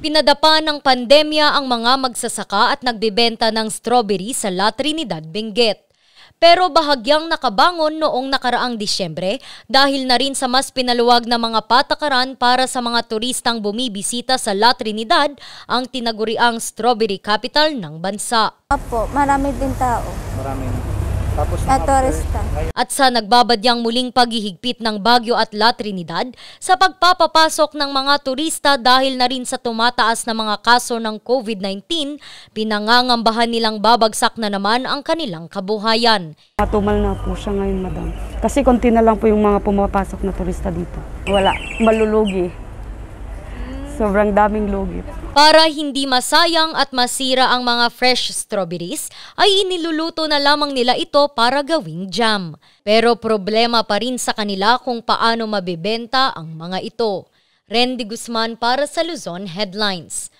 Pinadapa ng pandemya ang mga magsasaka at nagbibenta ng strawberry sa La Trinidad, Benguet. Pero bahagyang nakabangon noong nakaraang Disyembre dahil na rin sa mas pinaluwag na mga patakaran para sa mga turistang bumibisita sa La Trinidad, ang tinaguriang strawberry capital ng bansa. Apo, marami din tao. Marami. Tapos at turista. At sa nagbabadyang muling paghihigpit ng Bagyo at La Trinidad sa pagpapapasok ng mga turista dahil na rin sa tumataas na mga kaso ng COVID-19, pinangangambahan nilang babagsak na naman ang kanilang kabuhayan. Matumal na po siya ngayon, madam. Kasi konti na lang po yung mga pumapasok na turista dito. Wala, malulugi. Sobrang daming lugip. Para hindi masayang at masira ang mga fresh strawberries, ay iniluluto na lamang nila ito para gawing jam. Pero problema pa rin sa kanila kung paano mabebenta ang mga ito. Randy Guzman para sa Luzon Headlines.